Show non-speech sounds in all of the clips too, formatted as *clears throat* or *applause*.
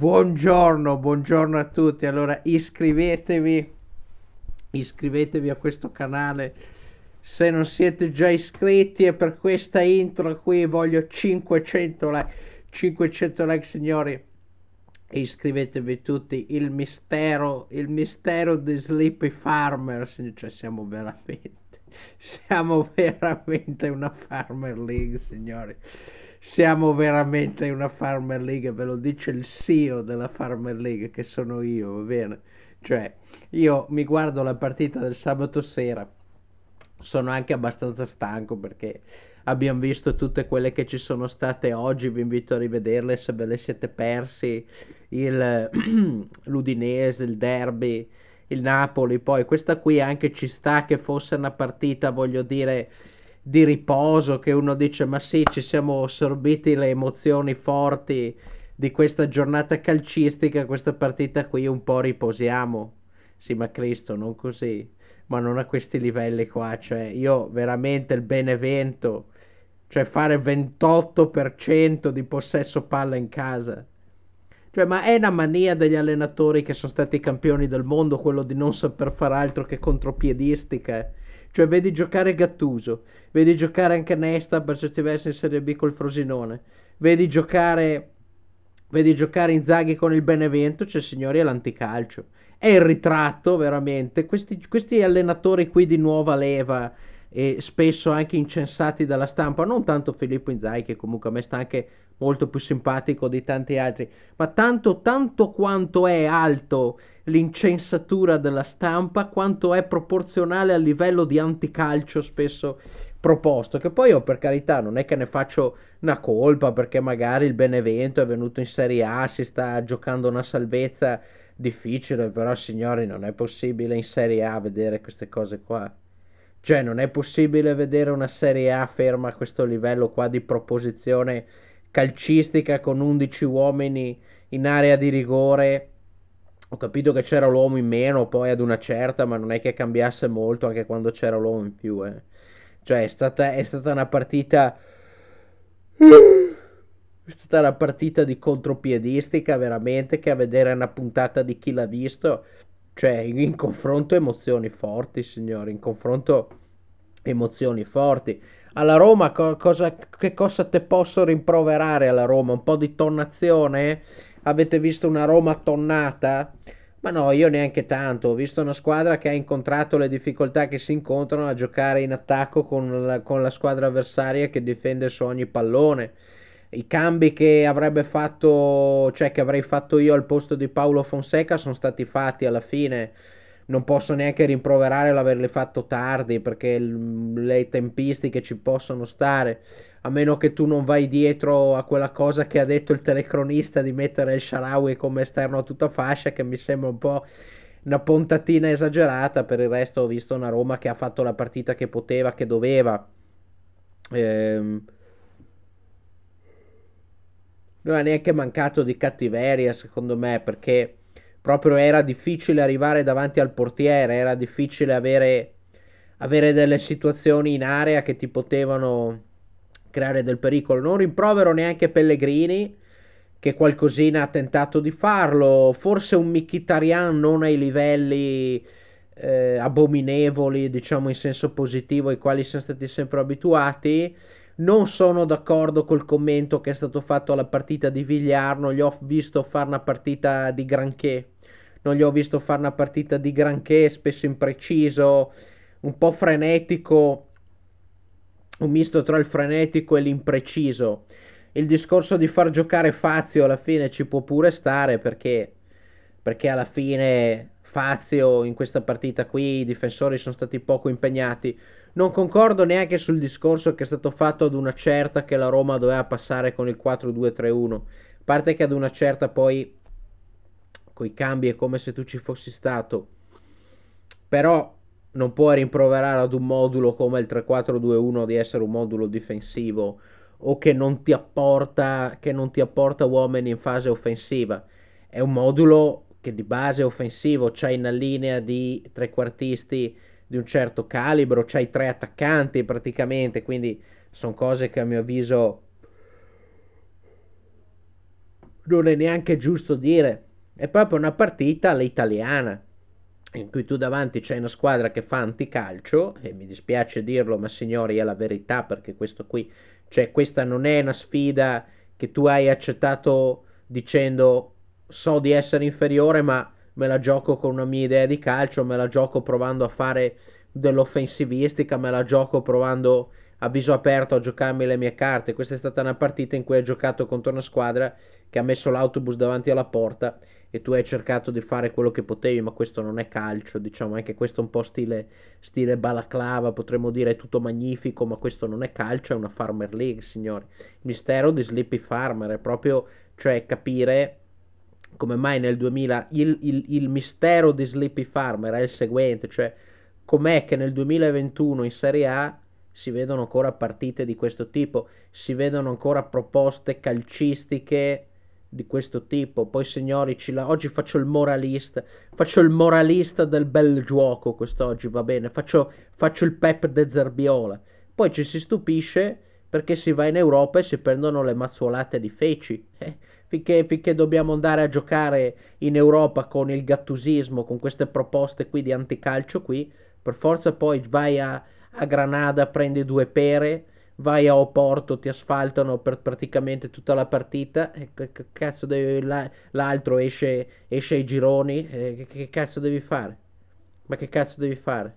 Buongiorno, buongiorno a tutti. Allora iscrivetevi, iscrivetevi a questo canale se non siete già iscritti e per questa intro qui voglio 500 like, 500 like signori. E iscrivetevi tutti, il mistero, il mistero di Sleepy Farmer, cioè siamo veramente, siamo veramente una Farmer League signori siamo veramente una Farmer League, ve lo dice il CEO della Farmer League che sono io, va bene? Cioè, io mi guardo la partita del sabato sera, sono anche abbastanza stanco perché abbiamo visto tutte quelle che ci sono state oggi, vi invito a rivederle se ve le siete persi, il, *clears throat* l'Udinese, il derby, il Napoli, poi questa qui anche ci sta che fosse una partita, voglio dire di riposo che uno dice ma sì ci siamo sorbiti le emozioni forti di questa giornata calcistica, questa partita qui un po' riposiamo. Sì ma Cristo non così, ma non a questi livelli qua, cioè io veramente il Benevento, cioè fare 28% di possesso palla in casa. Cioè, ma è una mania degli allenatori che sono stati campioni del mondo quello di non saper fare altro che contropiedistica cioè vedi giocare Gattuso, vedi giocare anche Nesta per certi versi in Serie B col Frosinone, vedi giocare, vedi giocare Inzaghi con il Benevento, cioè signori è l'anticalcio. È il ritratto veramente, questi, questi allenatori qui di nuova leva e spesso anche incensati dalla stampa, non tanto Filippo Inzaghi che comunque a me sta anche molto più simpatico di tanti altri, ma tanto, tanto quanto è alto l'incensatura della stampa, quanto è proporzionale al livello di anticalcio spesso proposto, che poi io oh, per carità non è che ne faccio una colpa perché magari il Benevento è venuto in Serie A, si sta giocando una salvezza difficile, però signori non è possibile in Serie A vedere queste cose qua. Cioè non è possibile vedere una Serie A ferma a questo livello qua di proposizione calcistica con 11 uomini in area di rigore. Ho capito che c'era l'uomo in meno poi ad una certa, ma non è che cambiasse molto anche quando c'era l'uomo in più. Eh. Cioè è stata, è stata una partita... *clears throat* È stata una partita di contropiedistica veramente che a vedere una puntata di chi l'ha visto. Cioè in confronto emozioni forti, signori, in confronto emozioni forti alla Roma co- cosa, che cosa te posso rimproverare alla Roma? Un po' di tonnazione? Avete visto una Roma tonnata? Ma no, io neanche tanto. Ho visto una squadra che ha incontrato le difficoltà che si incontrano a giocare in attacco con la, con la squadra avversaria che difende su ogni pallone. I cambi che avrebbe fatto, cioè che avrei fatto io al posto di Paolo Fonseca sono stati fatti alla fine non posso neanche rimproverare l'averle fatto tardi perché le tempistiche ci possono stare. A meno che tu non vai dietro a quella cosa che ha detto il telecronista di mettere il Sharawi come esterno a tutta fascia, che mi sembra un po' una puntatina esagerata. Per il resto, ho visto una Roma che ha fatto la partita che poteva, che doveva. Ehm. Non ha neanche mancato di cattiveria, secondo me, perché proprio era difficile arrivare davanti al portiere, era difficile avere, avere delle situazioni in area che ti potevano creare del pericolo. Non rimprovero neanche Pellegrini, che qualcosina ha tentato di farlo, forse un Mkhitaryan non ai livelli eh, abominevoli, diciamo in senso positivo, ai quali siamo stati sempre abituati, non sono d'accordo col commento che è stato fatto alla partita di Vigliar, non gli ho visto fare una partita di granché, non gli ho visto fare una partita di granché, spesso impreciso, un po' frenetico, un misto tra il frenetico e l'impreciso. Il discorso di far giocare Fazio alla fine ci può pure stare perché, perché alla fine Fazio in questa partita qui i difensori sono stati poco impegnati non concordo neanche sul discorso che è stato fatto ad una certa che la Roma doveva passare con il 4-2-3-1. A parte che ad una certa poi con i cambi è come se tu ci fossi stato. Però non puoi rimproverare ad un modulo come il 3-4-2-1 di essere un modulo difensivo o che non ti apporta, non ti apporta uomini in fase offensiva. È un modulo che di base è offensivo, c'hai cioè una linea di trequartisti di un certo calibro, c'hai tre attaccanti praticamente, quindi sono cose che a mio avviso non è neanche giusto dire. È proprio una partita all'italiana, in cui tu davanti c'è una squadra che fa anticalcio, e mi dispiace dirlo, ma signori è la verità perché questo qui, cioè questa non è una sfida che tu hai accettato dicendo so di essere inferiore, ma me la gioco con una mia idea di calcio, me la gioco provando a fare dell'offensivistica, me la gioco provando a viso aperto a giocarmi le mie carte. Questa è stata una partita in cui hai giocato contro una squadra che ha messo l'autobus davanti alla porta e tu hai cercato di fare quello che potevi, ma questo non è calcio, diciamo anche questo è un po' stile, stile balaclava, potremmo dire è tutto magnifico, ma questo non è calcio, è una Farmer League, signori. Il mistero di Sleepy Farmer è proprio, cioè capire come mai nel 2000 il, il, il mistero di Sleepy Farm era il seguente, cioè com'è che nel 2021 in Serie A si vedono ancora partite di questo tipo, si vedono ancora proposte calcistiche di questo tipo. Poi, signori, la... oggi faccio il moralista. Faccio il moralista del bel gioco quest'oggi, va bene. Faccio, faccio il pep de Zerbiola. Poi ci si stupisce perché si va in Europa e si prendono le mazzolate di feci. Eh? finché, finché, dobbiamo andare a giocare in Europa con il gattusismo, con queste proposte qui di anticalcio qui, per forza poi vai a, a Granada, prendi due pere, vai a Oporto, ti asfaltano per praticamente tutta la partita, eh, che cazzo devi, l'altro esce, esce ai gironi, eh, che, che cazzo devi fare? Ma che cazzo devi fare?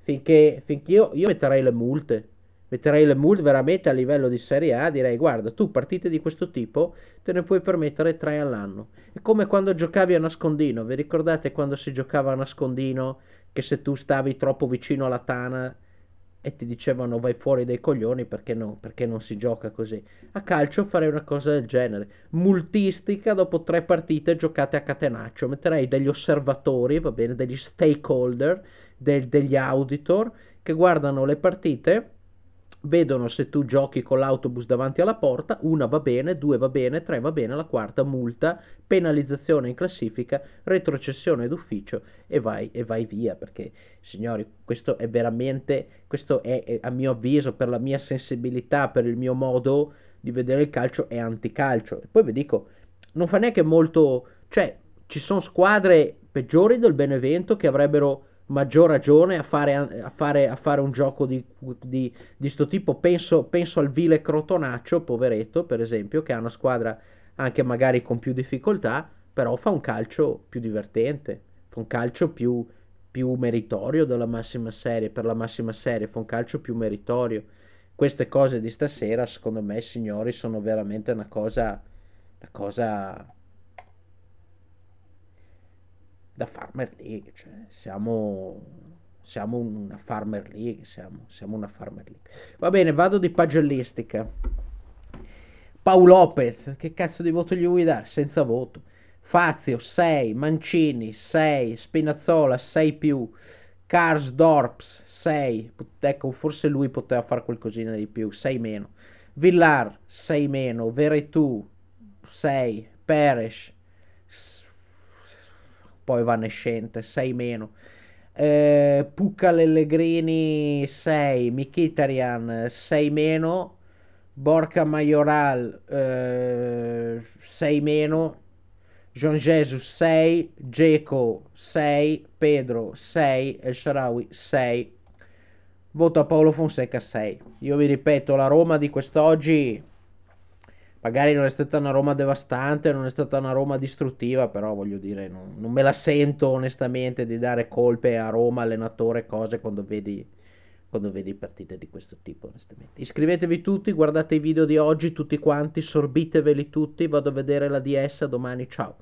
Finché, finché io, io metterei le multe. Metterei le Mood veramente a livello di Serie A, direi guarda, tu partite di questo tipo te ne puoi permettere tre all'anno. È come quando giocavi a nascondino, vi ricordate quando si giocava a nascondino che se tu stavi troppo vicino alla tana e ti dicevano vai fuori dai coglioni perché, no, perché non si gioca così. A calcio farei una cosa del genere. Multistica dopo tre partite giocate a catenaccio. Metterei degli osservatori, va bene, degli stakeholder, del, degli auditor che guardano le partite vedono se tu giochi con l'autobus davanti alla porta, una va bene, due va bene, tre va bene, la quarta multa, penalizzazione in classifica, retrocessione d'ufficio e vai, e vai via, perché signori questo è veramente, questo è, a mio avviso, per la mia sensibilità, per il mio modo di vedere il calcio, è anticalcio. E poi vi dico, non fa neanche molto, cioè ci sono squadre peggiori del Benevento che avrebbero maggior ragione a fare, a fare, a fare un gioco di, di, di sto tipo. Penso, penso, al vile Crotonaccio, poveretto, per esempio, che ha una squadra anche magari con più difficoltà, però fa un calcio più divertente, fa un calcio più, più meritorio della massima serie, per la massima serie, fa un calcio più meritorio. Queste cose di stasera, secondo me, signori, sono veramente una cosa... Una cosa Farmer League, cioè siamo, siamo una Farmer League, siamo, siamo una Farmer League. Va bene, vado di pagellistica. Paolo Lopez, che cazzo di voto gli vuoi dare? Senza voto. Fazio 6, Mancini 6, Spinazzola 6 più, Cars Dorps, 6, ecco forse lui poteva fare qualcosina di più, 6 meno, Villar 6 meno, Veretù 6, Peres poi Vanescente, 6 meno. Eh, Pucca Pellegrini 6, Mikitarian 6 meno, Borca Majoral 6 eh, meno, John Jesus 6, Geco 6, Pedro 6, El Sharawi 6. Voto a Paolo Fonseca 6. Io vi ripeto, la Roma di quest'oggi Magari non è stata una Roma devastante, non è stata una Roma distruttiva, però voglio dire, non, non me la sento onestamente di dare colpe a Roma, allenatore, cose quando vedi, quando vedi partite di questo tipo, onestamente. Iscrivetevi tutti, guardate i video di oggi, tutti quanti, sorbiteveli tutti, vado a vedere la DS domani, ciao.